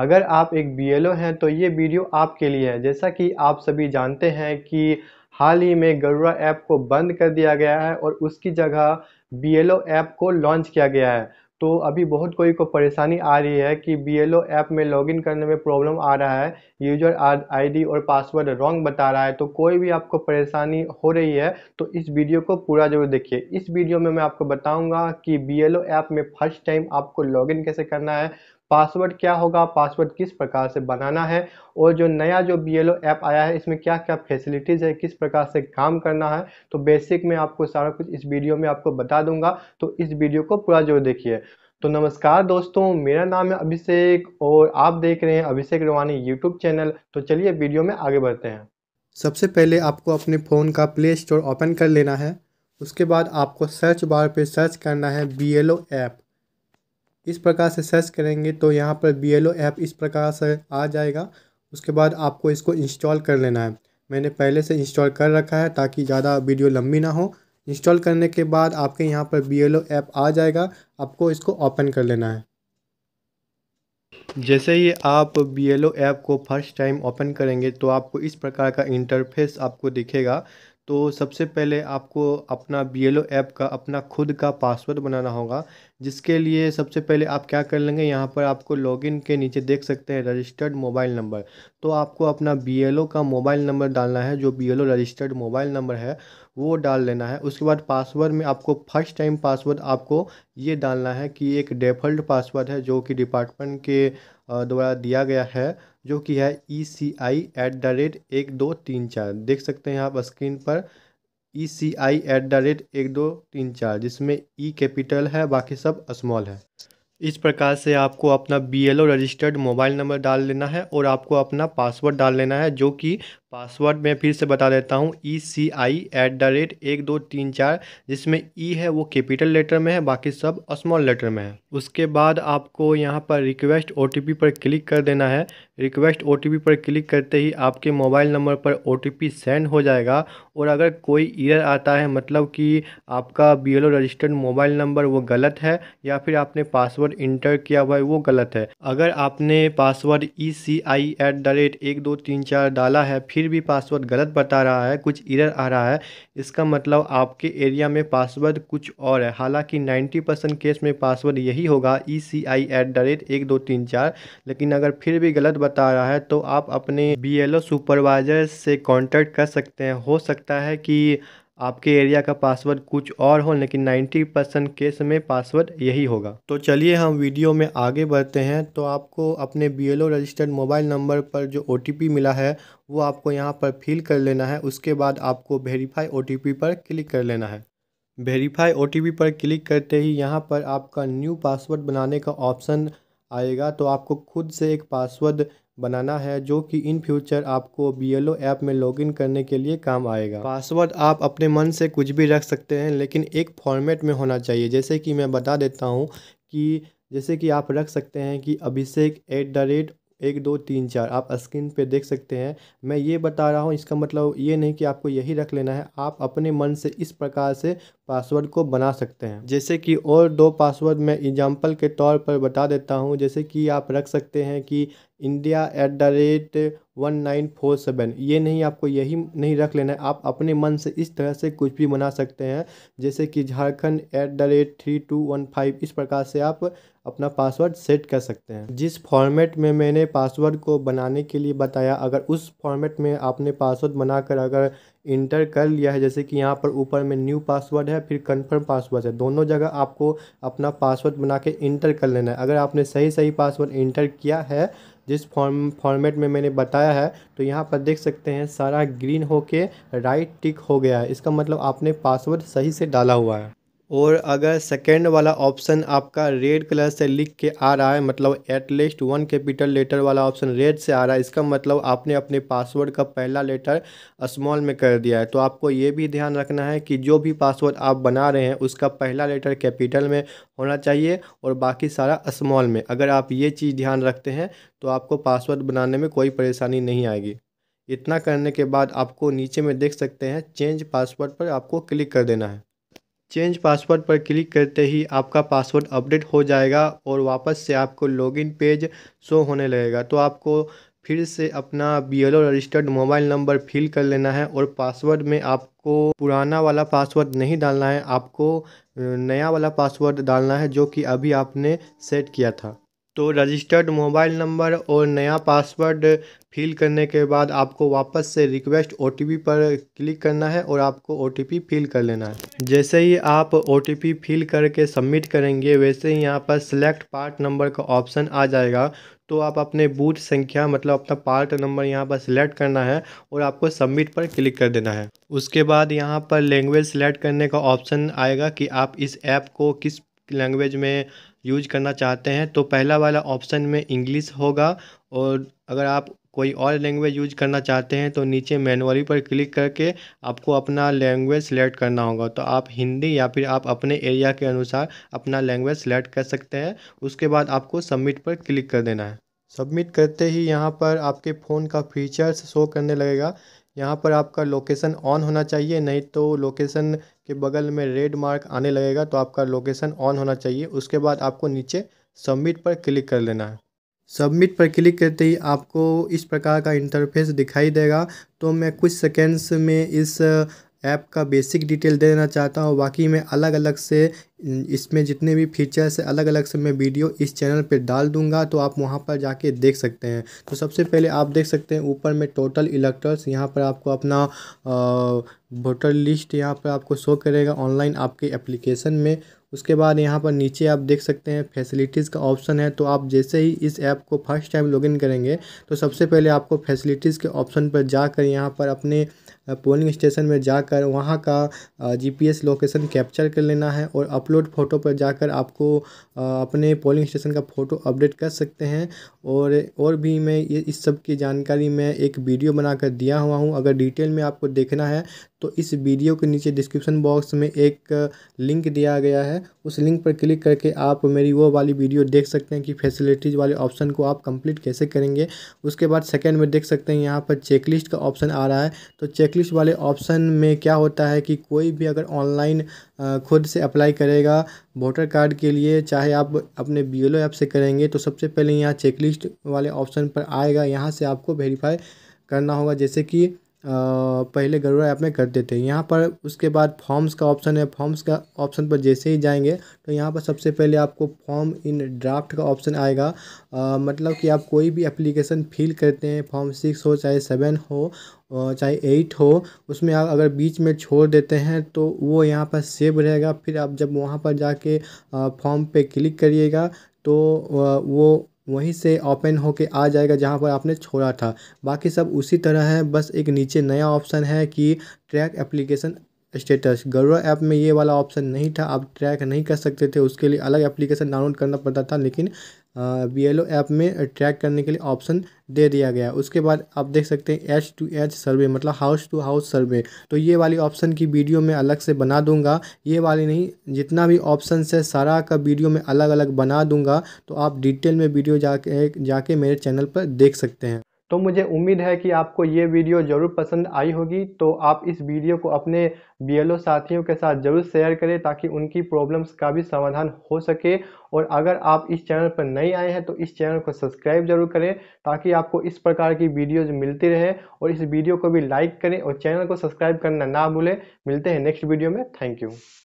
अगर आप एक बी हैं तो ये वीडियो आपके लिए है जैसा कि आप सभी जानते हैं कि हाल ही में गरुड़ा ऐप को बंद कर दिया गया है और उसकी जगह बी ऐप को लॉन्च किया गया है तो अभी बहुत कोई को परेशानी आ रही है कि बी ऐप में लॉगिन करने में प्रॉब्लम आ रहा है यूजर आईडी और पासवर्ड रॉन्ग बता रहा है तो कोई भी आपको परेशानी हो रही है तो इस वीडियो को पूरा जरूर देखिए इस वीडियो में मैं आपको बताऊंगा कि बी ऐप में फर्स्ट टाइम आपको लॉगिन कैसे करना है पासवर्ड क्या होगा पासवर्ड किस प्रकार से बनाना है और जो नया जो बी एल ऐप आया है इसमें क्या क्या फैसिलिटीज़ है किस प्रकार से काम करना है तो बेसिक में आपको सारा कुछ इस वीडियो में आपको बता दूंगा तो इस वीडियो को पूरा जो देखिए तो नमस्कार दोस्तों मेरा नाम है अभिषेक और आप देख रहे हैं अभिषेक रवानी यूट्यूब चैनल तो चलिए वीडियो में आगे बढ़ते हैं सबसे पहले आपको अपने फ़ोन का प्ले स्टोर ओपन कर लेना है उसके बाद आपको सर्च बार पे सर्च करना है बी एल ऐप इस प्रकार से सर्च करेंगे तो यहाँ पर बी एल ऐप इस प्रकार से आ जाएगा उसके बाद आपको इसको इंस्टॉल कर लेना है मैंने पहले से इंस्टॉल कर रखा है ताकि ज़्यादा वीडियो लंबी ना हो इंस्टॉल करने के बाद आपके यहाँ पर बी एल ऐप आ जाएगा आपको इसको ओपन कर लेना है जैसे ही आप बी एल ऐप को फर्स्ट टाइम ओपन करेंगे तो आपको इस प्रकार का इंटरफेस आपको दिखेगा तो सबसे पहले आपको अपना बी एल ओ ऐप का अपना खुद का पासवर्ड बनाना होगा जिसके लिए सबसे पहले आप क्या कर लेंगे यहाँ पर आपको लॉगिन के नीचे देख सकते हैं रजिस्टर्ड मोबाइल नंबर तो आपको अपना बी एल ओ का मोबाइल नंबर डालना है जो B L O registered mobile number है वो डाल लेना है उसके बाद पासवर्ड में आपको फर्स्ट टाइम पासवर्ड आपको ये डालना है कि एक डिफ़ॉल्ट पासवर्ड है जो कि डिपार्टमेंट के द्वारा दिया गया है जो कि है E C I at the rate एक दो तीन चार देख सकते हैं आप स्क्रीन पर E C I at the rate एक दो तीन चार जिसमें ई e कैपिटल है बाकी सब स्मॉल है इस प्रकार से आपको अपना B L O registered mobile number डाल लेना है और आपको अपना पासवर्ड डाल लेना है जो कि पासवर्ड मैं फिर से बता देता हूँ E C I at the rate एक दो तीन चार जिसमें ई e है वो कैपिटल लेटर में है बाकी सब स्मॉल लेटर में है उसके बाद आपको यहाँ पर रिक्वेस्ट ओ पर क्लिक कर देना है रिक्वेस्ट ओ पर क्लिक करते ही आपके मोबाइल नंबर पर ओ सेंड हो जाएगा और अगर कोई ईयर आता है मतलब कि आपका बी रजिस्टर्ड मोबाइल नंबर वो गलत है या फिर आपने पासवर्ड इंटर किया हुआ है वो गलत है अगर आपने password E C I at the rate एक दो तीन चार डाला है फिर फिर भी पासवर्ड गलत बता रहा है कुछ इरर आ रहा है इसका मतलब आपके एरिया में पासवर्ड कुछ और है हालांकि 90 परसेंट केस में पासवर्ड यही होगा E C I at the rate एक दो तीन चार लेकिन अगर फिर भी गलत बता रहा है तो आप अपने बी एल ओ सुपरवाइज़र से कॉन्टैक्ट कर सकते हैं हो सकता है कि आपके एरिया का पासवर्ड कुछ और हो लेकिन 90 परसेंट केस में पासवर्ड यही होगा तो चलिए हम वीडियो में आगे बढ़ते हैं तो आपको अपने बी रजिस्टर्ड मोबाइल नंबर पर जो ओ मिला है वो आपको यहाँ पर फिल कर लेना है उसके बाद आपको वेरीफाई ओ पर क्लिक कर लेना है वेरीफाई ओ पर क्लिक करते ही यहाँ पर आपका न्यू पासवर्ड बनाने का ऑप्शन आएगा तो आपको खुद से एक पासवर्ड बनाना है जो कि इन फ्यूचर आपको बी एल ओ ऐप में लॉगिन करने के लिए काम आएगा पासवर्ड आप अपने मन से कुछ भी रख सकते हैं लेकिन एक फॉर्मेट में होना चाहिए जैसे कि मैं बता देता हूँ कि जैसे कि आप रख सकते हैं कि अभिषेक एट द रेट एक दो तीन चार आप स्क्रीन पे देख सकते हैं मैं ये बता रहा हूँ इसका मतलब ये नहीं कि आपको यही रख लेना है आप अपने मन से इस प्रकार से पासवर्ड को बना सकते हैं जैसे कि और दो पासवर्ड मैं एग्जाम्पल के तौर पर बता देता हूँ जैसे कि आप रख सकते हैं कि India at the rate one nine four seven ये नहीं आपको यही नहीं रख लेना है आप अपने मन से इस तरह से कुछ भी बना सकते हैं जैसे कि Jharkhand at the rate three two one five इस प्रकार से आप अपना पासवर्ड सेट कर सकते हैं जिस फॉर्मेट में मैंने पासवर्ड को बनाने के लिए बताया अगर उस फॉर्मेट में आपने पासवर्ड बनाकर अगर इंटर कर लिया है जैसे कि यहाँ पर ऊपर में न्यू पासवर्ड है फिर कंफर्म पासवर्ड है दोनों जगह आपको अपना पासवर्ड बना के इंटर कर लेना है अगर आपने सही सही पासवर्ड इंटर किया है जिस फॉर्म फॉर्मेट में मैंने बताया है तो यहाँ पर देख सकते हैं सारा ग्रीन होके राइट टिक हो गया है इसका मतलब आपने पासवर्ड सही से डाला हुआ है और अगर सेकेंड वाला ऑप्शन आपका रेड कलर से लिख के आ रहा है मतलब एटलीस्ट वन कैपिटल लेटर वाला ऑप्शन रेड से आ रहा है इसका मतलब आपने अपने पासवर्ड का पहला लेटर स्मॉल में कर दिया है तो आपको ये भी ध्यान रखना है कि जो भी पासवर्ड आप बना रहे हैं उसका पहला लेटर कैपिटल में होना चाहिए और बाकी सारा स्मॉल में अगर आप ये चीज़ ध्यान रखते हैं तो आपको पासवर्ड बनाने में कोई परेशानी नहीं आएगी इतना करने के बाद आपको नीचे में देख सकते हैं चेंज पासवर्ड पर आपको क्लिक कर देना है चेंज पासवर्ड पर क्लिक करते ही आपका पासवर्ड अपडेट हो जाएगा और वापस से आपको लॉगिन पेज शो होने लगेगा तो आपको फिर से अपना B L registered mobile number fill कर लेना है और पासवर्ड में आपको पुराना वाला पासवर्ड नहीं डालना है आपको नया वाला पासवर्ड डालना है जो कि अभी आपने सेट किया था तो रजिस्टर्ड मोबाइल नंबर और नया पासवर्ड फ़िल करने के बाद आपको वापस से रिक्वेस्ट ओ पर क्लिक करना है और आपको ओ फ़िल कर लेना है जैसे ही आप ओ फ़िल करके सबमिट करेंगे वैसे ही यहाँ पर सिलेक्ट पार्ट नंबर का ऑप्शन आ जाएगा तो आप अपने बूथ संख्या मतलब अपना पार्ट नंबर यहाँ पर सिलेक्ट करना है और आपको सबमिट पर क्लिक कर देना है उसके बाद यहाँ पर लैंग्वेज सेलेक्ट करने का ऑप्शन आएगा कि आप इस ऐप को किस लैंग्वेज में यूज करना चाहते हैं तो पहला वाला ऑप्शन में इंग्लिश होगा और अगर आप कोई और लैंग्वेज यूज करना चाहते हैं तो नीचे मैनुअली पर क्लिक करके आपको अपना लैंग्वेज सेलेक्ट करना होगा तो आप हिंदी या फिर आप अपने एरिया के अनुसार अपना लैंग्वेज सेलेक्ट कर सकते हैं उसके बाद आपको सबमिट पर क्लिक कर देना है सबमिट करते ही यहाँ पर आपके फ़ोन का फीचर्स शो करने लगेगा यहाँ पर आपका लोकेसन ऑन होना चाहिए नहीं तो लोकेसन के बगल में रेड मार्क आने लगेगा तो आपका लोकेसन ऑन होना चाहिए उसके बाद आपको नीचे सबमिट पर क्लिक कर लेना है सबमिट पर क्लिक करते ही आपको इस प्रकार का इंटरफेस दिखाई देगा तो मैं कुछ सेकेंड्स में इस ऐप का बेसिक डिटेल दे देना चाहता हूँ बाकी मैं अलग अलग से इसमें जितने भी फीचर्स है अलग अलग से मैं वीडियो इस चैनल पर डाल दूंगा तो आप वहाँ पर जाके देख सकते हैं तो सबसे पहले आप देख सकते हैं ऊपर में टोटल इलेक्टर्स यहाँ पर आपको अपना वोटर लिस्ट यहाँ पर आपको शो करेगा ऑनलाइन आपके एप्लीकेशन में उसके बाद यहाँ पर नीचे आप देख सकते हैं फैसिलिटीज़ का ऑप्शन है तो आप जैसे ही इस ऐप को फर्स्ट टाइम लॉगिन करेंगे तो सबसे पहले आपको फैसिलिटीज़ के ऑप्शन पर जाकर यहाँ पर अपने पोलिंग स्टेशन में जाकर वहाँ का जीपीएस लोकेशन कैप्चर कर लेना है और अपलोड फ़ोटो पर जाकर आपको अपने पोलिंग स्टेशन का फ़ोटो अपडेट कर सकते हैं और और भी मैं इस सब की जानकारी मैं एक वीडियो बनाकर दिया हुआ हूँ अगर डिटेल में आपको देखना है तो इस वीडियो के नीचे डिस्क्रिप्शन बॉक्स में एक लिंक दिया गया है उस लिंक पर क्लिक करके आप मेरी वो वाली वीडियो देख सकते हैं कि फैसिलिटीज़ वाले ऑप्शन को आप कंप्लीट कैसे करेंगे उसके बाद सेकेंड में देख सकते हैं यहाँ पर चेकलिस्ट का ऑप्शन आ रहा है तो चेक चेकलिस्ट वाले ऑप्शन में क्या होता है कि कोई भी अगर ऑनलाइन खुद से अप्लाई करेगा वोटर कार्ड के लिए चाहे आप अपने बी एल ऐप से करेंगे तो सबसे पहले यहाँ चेकलिस्ट वाले ऑप्शन पर आएगा यहाँ से आपको वेरीफाई करना होगा जैसे कि पहले गरुड़ा ऐप में कर देते हैं यहाँ पर उसके बाद फॉर्म्स का ऑप्शन है फॉर्म्स का ऑप्शन पर जैसे ही जाएंगे तो यहाँ पर सबसे पहले आपको फॉर्म इन ड्राफ्ट का ऑप्शन आएगा आ, मतलब कि आप कोई भी एप्लीकेशन फिल करते हैं फॉर्म सिक्स हो चाहे सेवन हो चाहे एट हो उसमें आप अगर बीच में छोड़ देते हैं तो वो यहाँ पर सेव रहेगा फिर आप जब वहाँ पर जाके फॉर्म पर क्लिक करिएगा तो वो वहीं से ओपन होके आ जाएगा जहाँ पर आपने छोड़ा था बाकी सब उसी तरह है बस एक नीचे नया ऑप्शन है कि track application status Garuda app में ये वाला ऑप्शन नहीं था आप ट्रैक नहीं कर सकते थे उसके लिए अलग एप्लीकेशन डाउनलोड करना पड़ता था लेकिन बी एल ओ ऐप में ट्रैक करने के लिए ऑप्शन दे दिया गया उसके बाद आप देख सकते हैं एच टू एच सर्वे मतलब हाउस टू हाउस सर्वे तो ये वाली ऑप्शन की वीडियो मैं अलग से बना दूंगा ये वाली नहीं जितना भी ऑप्शन है सारा का वीडियो मैं अलग अलग बना दूंगा तो आप डिटेल में वीडियो जाके जाके मेरे चैनल पर देख सकते हैं तो मुझे उम्मीद है कि आपको ये वीडियो ज़रूर पसंद आई होगी तो आप इस वीडियो को अपने बीएलओ साथियों के साथ ज़रूर शेयर करें ताकि उनकी प्रॉब्लम्स का भी समाधान हो सके और अगर आप इस चैनल पर नए आए हैं तो इस चैनल को सब्सक्राइब जरूर करें ताकि आपको इस प्रकार की वीडियोज मिलती रहे और इस वीडियो को भी लाइक करें और चैनल को सब्सक्राइब करना ना भूलें मिलते हैं नेक्स्ट वीडियो में थैंक यू